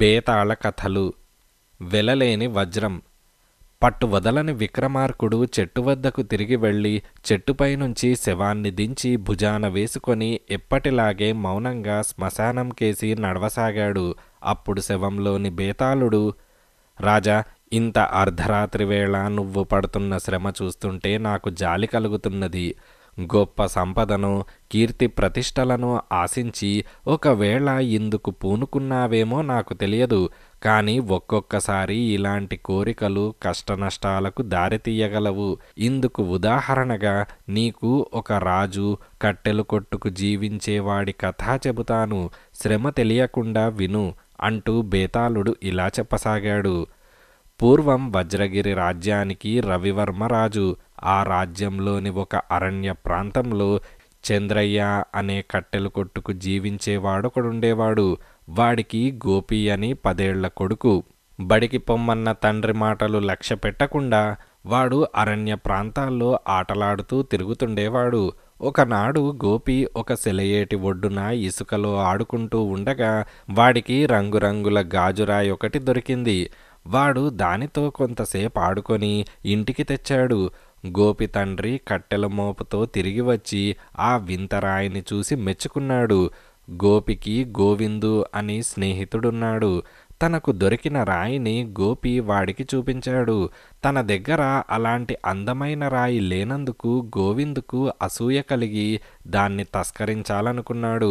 బేతాళ కథలు వెలలేని వజ్రం పట్టు వదలని విక్రమార్కుడు చెట్టు వద్దకు తిరిగి వెళ్ళి చెట్టుపైనుంచి శవాన్ని దించి భుజాన వేసుకొని ఎప్పటిలాగే మౌనంగా శ్మశానం కేసి నడవసాగాడు అప్పుడు శవంలోని బేతాళుడు రాజా ఇంత అర్ధరాత్రి వేళ నువ్వు పడుతున్న శ్రమ చూస్తుంటే నాకు జాలి కలుగుతున్నది గొప్ప సంపదను కీర్తి ప్రతిష్టలను ఆశించి ఒకవేళ ఇందుకు పూనుకున్నావేమో నాకు తెలియదు కానీ ఒక్కొక్కసారి ఇలాంటి కోరికలు కష్టనష్టాలకు దారితీయగలవు ఇందుకు ఉదాహరణగా నీకు ఒక రాజు కట్టెలు కొట్టుకు జీవించేవాడి కథ చెబుతాను శ్రమ తెలియకుండా విను అంటూ బేతాళుడు ఇలా చెప్పసాగాడు పూర్వం వజ్రగిరి రాజ్యానికి రవివర్మరాజు ఆ రాజ్యంలోని ఒక అరణ్య ప్రాంతంలో చంద్రయ్య అనే కట్టెలు కొట్టుకు జీవించేవాడొకడుండేవాడు వాడికి గోపి అని పదేళ్ల కొడుకు బడికి పొమ్మన్న తండ్రి మాటలు లక్ష్య పెట్టకుండా వాడు అరణ్య ప్రాంతాల్లో ఆటలాడుతూ తిరుగుతుండేవాడు ఒకనాడు గోపి ఒక సెలయేటి ఒడ్డున ఇసుకలో ఆడుకుంటూ ఉండగా వాడికి రంగురంగుల గాజురాయి ఒకటి దొరికింది వాడు దానితో కొంతసేపు ఆడుకొని ఇంటికి తెచ్చాడు గోపి తండ్రి కట్టెల మోపుతో తిరిగి వచ్చి ఆ వింతరాయిని చూసి మెచ్చుకున్నాడు గోపికి గోవిందు అని స్నేహితుడున్నాడు తనకు దొరికిన రాయిని గోపి వాడికి చూపించాడు తన దగ్గర అలాంటి అందమైన రాయి లేనందుకు గోవిందుకు అసూయ కలిగి దాన్ని తస్కరించాలనుకున్నాడు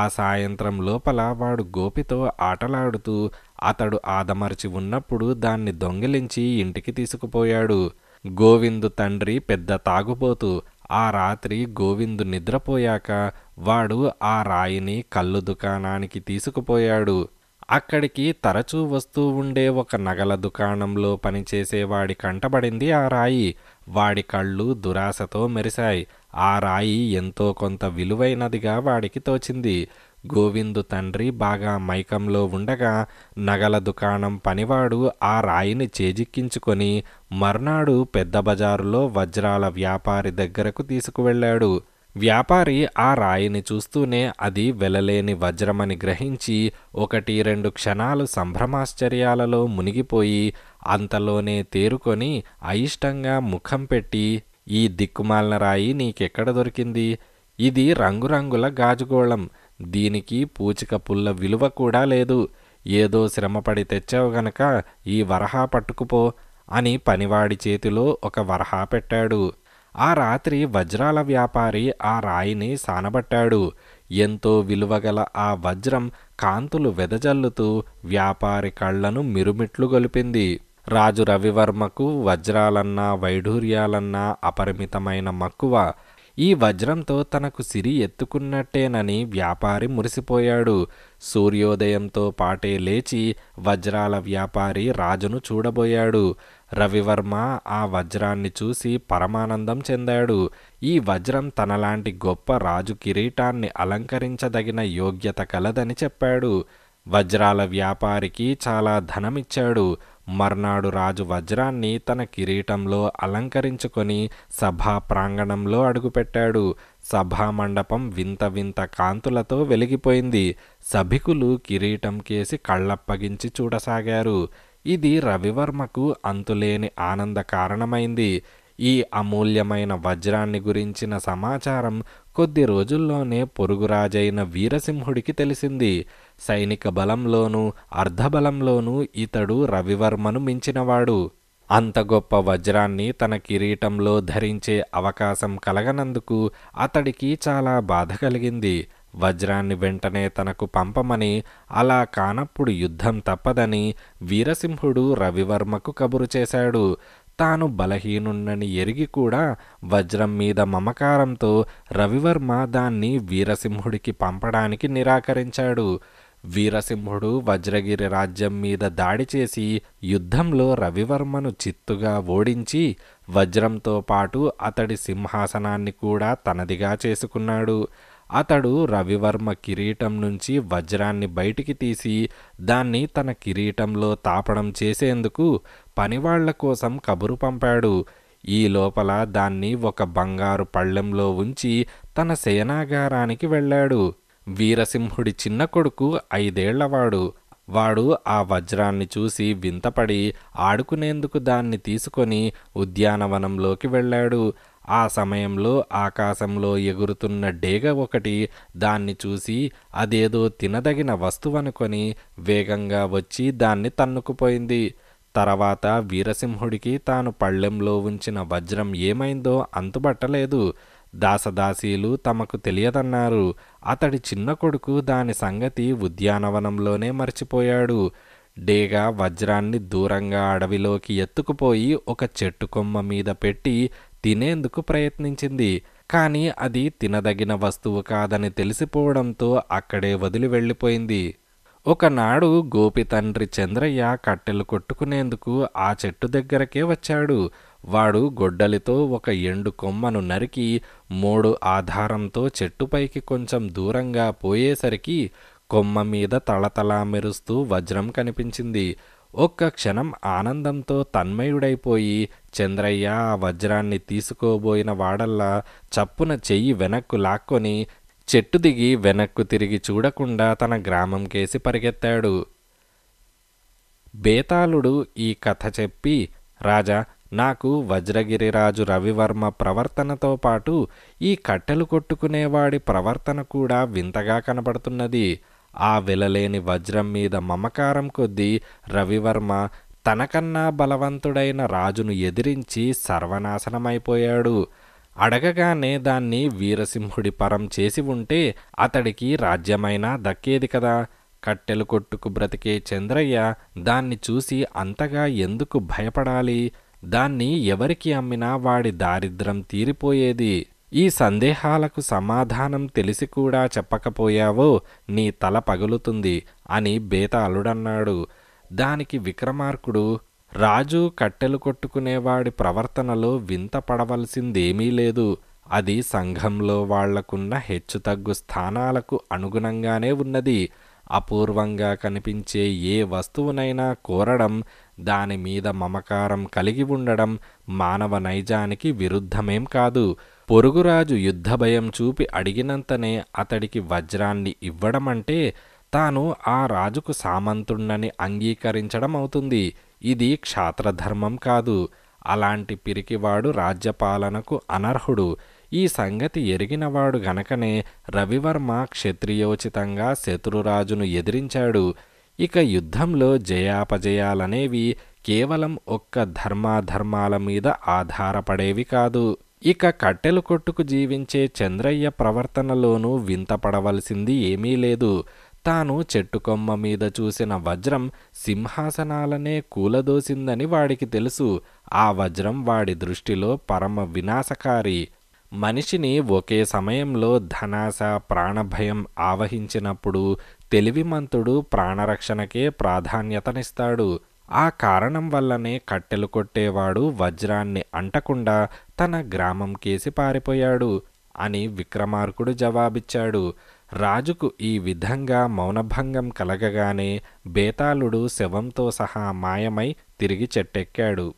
ఆ సాయంత్రం లోపల వాడు గోపితో ఆటలాడుతూ అతడు ఆదమర్చి ఉన్నప్పుడు దాన్ని దొంగిలించి ఇంటికి తీసుకుపోయాడు గోవిందు తండ్రి పెద్ద తాగుపోతూ ఆ రాత్రి గోవిందు నిద్రపోయాక వాడు ఆ రాయిని కళ్ళు దుకాణానికి తీసుకుపోయాడు అక్కడికి తరచూ వస్తూ ఉండే ఒక నగల దుకాణంలో పనిచేసేవాడి కంటబడింది ఆ రాయి వాడి కళ్ళు దురాశతో మెరిశాయి ఆ రాయి ఎంతో కొంత విలువైనదిగా వాడికి తోచింది గోవిందు తండ్రి బాగా మైకంలో ఉండగా నగల దుకాణం పనివాడు ఆ రాయిని చేజిక్కించుకొని మర్నాడు పెద్ద బజారులో వజ్రాల వ్యాపారి దగ్గరకు తీసుకువెళ్ళాడు వ్యాపారి ఆ రాయిని చూస్తూనే అది వెలలేని వజ్రమని గ్రహించి ఒకటి రెండు క్షణాలు సంభ్రమాశ్చర్యాలలో మునిగిపోయి అంతలోనే తేరుకొని అయిష్టంగా ముఖం పెట్టి ఈ దిక్కుమాలిన రాయి నీకెక్కడ దొరికింది ఇది రంగురంగుల గాజుగోళం దీనికి పూచిక పుల్ల విలువ కూడా లేదు ఏదో శ్రమపడి తెచ్చావు గనక ఈ వరహా పట్టుకుపో అని పనివాడి చేతిలో ఒక వరహా పెట్టాడు ఆ రాత్రి వజ్రాల వ్యాపారి ఆ రాయిని సానబట్టాడు ఎంతో విలువగల ఆ వజ్రం కాంతులు వెదజల్లుతూ వ్యాపారి కళ్లను మిరుమిట్లు గొలిపింది రాజు రవివర్మకు వజ్రాలన్నా వైఢూర్యాలన్నా అపరిమితమైన మక్కువ ఈ వజ్రంతో తనకు సిరి ఎత్తుకున్నట్టేనని వ్యాపారి మురిసిపోయాడు సూర్యోదయంతో పాటే లేచి వజ్రాల వ్యాపారి రాజును చూడబోయాడు రవివర్మ ఆ వజ్రాన్ని చూసి పరమానందం చెందాడు ఈ వజ్రం తనలాంటి గొప్ప రాజు కిరీటాన్ని అలంకరించదగిన యోగ్యత కలదని చెప్పాడు వజ్రాల వ్యాపారికి చాలా ధనమిచ్చాడు మర్నాడు రాజు వజ్రాన్ని తన కిరీటంలో అలంకరించుకొని సభా ప్రాంగణంలో అడుగుపెట్టాడు సభామండపం వింత వింత కాంతులతో వెలిగిపోయింది సభికులు కిరీటం కేసి కళ్ళప్పగించి చూడసాగారు ఇది రవివర్మకు అంతులేని ఆనంద కారణమైంది ఈ అమూల్యమైన వజ్రాన్ని గురించిన సమాచారం కొద్ది రోజుల్లోనే పొరుగురాజైన వీరసింహుడికి తెలిసింది సైనిక బలంలోనూ అర్ధబలంలోనూ ఇతడు రవివర్మను మించినవాడు అంత గొప్ప వజ్రాన్ని తన కిరీటంలో ధరించే అవకాశం కలగనందుకు అతడికి చాలా బాధ కలిగింది వజ్రాన్ని వెంటనే తనకు పంపమని అలా కానప్పుడు యుద్ధం తప్పదని వీరసింహుడు రవివర్మకు కబురు చేశాడు తాను బలహీనున్నని ఎరిగి కూడా వజ్రం మీద మమకారంతో రవివర్మ దాన్ని వీరసింహుడికి పంపడానికి నిరాకరించాడు వీరసింహుడు వజ్రగిరి రాజ్యం మీద దాడి చేసి యుద్ధంలో రవివర్మను చిత్తుగా ఓడించి వజ్రంతో పాటు అతడి సింహాసనాన్ని కూడా తనదిగా చేసుకున్నాడు అతడు రవివర్మ కిరీటం నుంచి వజ్రాన్ని బయటికి తీసి దాన్ని తన కిరీటంలో తాపడం చేసేందుకు పనివాళ్ల కోసం కబురు పంపాడు ఈ లోపల దాన్ని ఒక బంగారు పళ్ళెంలో ఉంచి తన సేనాగారానికి వెళ్ళాడు వీరసింహుడి చిన్న కొడుకు ఐదేళ్లవాడు వాడు ఆ వజ్రాన్ని చూసి వింతపడి ఆడుకునేందుకు దాన్ని తీసుకొని ఉద్యానవనంలోకి వెళ్ళాడు ఆ సమయంలో ఆకాశంలో ఎగురుతున్న డేగ ఒకటి దాన్ని చూసి అదేదో తినదగిన వస్తువనుకొని వేగంగా వచ్చి దాన్ని తన్నుకుపోయింది తర్వాత వీరసింహుడికి తాను పళ్ళెంలో ఉంచిన వజ్రం ఏమైందో అంతుబట్టలేదు దాసదాసీలు తమకు తెలియదన్నారు అతడి చిన్న కొడుకు దాని సంగతి ఉద్యానవనంలోనే మర్చిపోయాడు డేగా వజ్రాన్ని దూరంగా అడవిలోకి ఎత్తుకుపోయి ఒక చెట్టు కొమ్మ మీద పెట్టి తినేందుకు ప్రయత్నించింది కానీ అది తినదగిన వస్తువు కాదని తెలిసిపోవడంతో అక్కడే వదిలి వెళ్ళిపోయింది ఒకనాడు గోపి తండ్రి చంద్రయ్య కట్టెలు కొట్టుకునేందుకు ఆ చెట్టు దగ్గరకే వచ్చాడు వాడు గొడ్డలితో ఒక ఎండు కొమ్మను నరికి మూడు ఆధారంతో చెట్టుపైకి కొంచెం దూరంగా పోయేసరికి కొమ్మ మీద తళతళా మెరుస్తూ వజ్రం కనిపించింది ఒక్క క్షణం ఆనందంతో తన్మయుడైపోయి చంద్రయ్య ఆ వజ్రాన్ని తీసుకోబోయిన వాడల్లా చప్పున చెయ్యి వెనక్కు లాక్కొని చెట్టు దిగి వెనక్కు తిరిగి చూడకుండా తన గ్రామం కేసి పరిగెత్తాడు బేతాళుడు ఈ కథ చెప్పి రాజా నాకు వజ్రగిరిరాజు రవివర్మ ప్రవర్తనతో పాటు ఈ కట్టెలు కొట్టుకునేవాడి ప్రవర్తన కూడా వింతగా కనబడుతున్నది ఆ విలలేని వజ్రం మీద మమకారం కొద్దీ రవివర్మ తనకన్నా బలవంతుడైన రాజును ఎదిరించి సర్వనాశనమైపోయాడు అడగగానే దాన్ని వీరసింహుడి పరం చేసి ఉంటే అతడికి రాజ్యమైనా దక్కేది కదా కట్టెలు కొట్టుకు బ్రతికే చంద్రయ్య దాన్ని చూసి అంతగా ఎందుకు భయపడాలి దాన్ని ఎవరికి అమ్మినా వాడి దారిద్రం తీరిపోయేది ఈ సందేహాలకు సమాధానం తెలిసి కూడా చెప్పకపోయావో నీ తల పగులుతుంది అని బేత అల్లుడన్నాడు దానికి విక్రమార్కుడు రాజు కట్టెలు కొట్టుకునేవాడి ప్రవర్తనలో వింత పడవలసిందేమీ లేదు అది సంఘంలో వాళ్లకున్న హెచ్చుతగ్గు స్థానాలకు అనుగుణంగానే ఉన్నది అపూర్వంగా కనిపించే ఏ వస్తువునైనా కోరడం దాని మీద మమకారం కలిగి ఉండడం మానవ నైజానికి విరుద్ధమేం కాదు పొరుగురాజు భయం చూపి అడిగినంతనే అతడికి వజ్రాన్ని ఇవ్వడమంటే తాను ఆ రాజుకు సామంతుణ్ణని అంగీకరించడం అవుతుంది ఇది క్షాత్రధర్మం కాదు అలాంటి పిరికివాడు రాజ్యపాలనకు అనర్హుడు ఈ సంగతి ఎరిగినవాడు గనకనే రవివర్మ క్షత్రియోచితంగా శత్రురాజును ఎదిరించాడు ఇక యుద్ధంలో జయాపజయాలనేవి కేవలం ఒక్క ధర్మాధర్మాల మీద ఆధారపడేవి కాదు ఇక కట్టెలు కొట్టుకు జీవించే చంద్రయ్య ప్రవర్తనలోనూ వింతపడవలసింది ఏమీ లేదు తాను చెట్టుకొమ్మ మీద చూసిన వజ్రం సింహాసనాలనే కూలదోసిందని వాడికి తెలుసు ఆ వజ్రం వాడి దృష్టిలో పరమ వినాశకారి మనిషిని ఒకే సమయంలో ధనాస ప్రాణభయం ఆవహించినప్పుడు తెలివిమంతుడు ప్రాణరక్షణకే ప్రాధాన్యతనిస్తాడు ఆ కారణం వల్లనే కట్టెలు కొట్టేవాడు వజ్రాన్ని అంటకుండా తన గ్రామం కేసి పారిపోయాడు అని విక్రమార్కుడు జవాబిచ్చాడు రాజుకు ఈ విధంగా మౌనభంగం కలగగానే బేతాళుడు శవంతో సహా మాయమై తిరిగి చెట్టెక్కాడు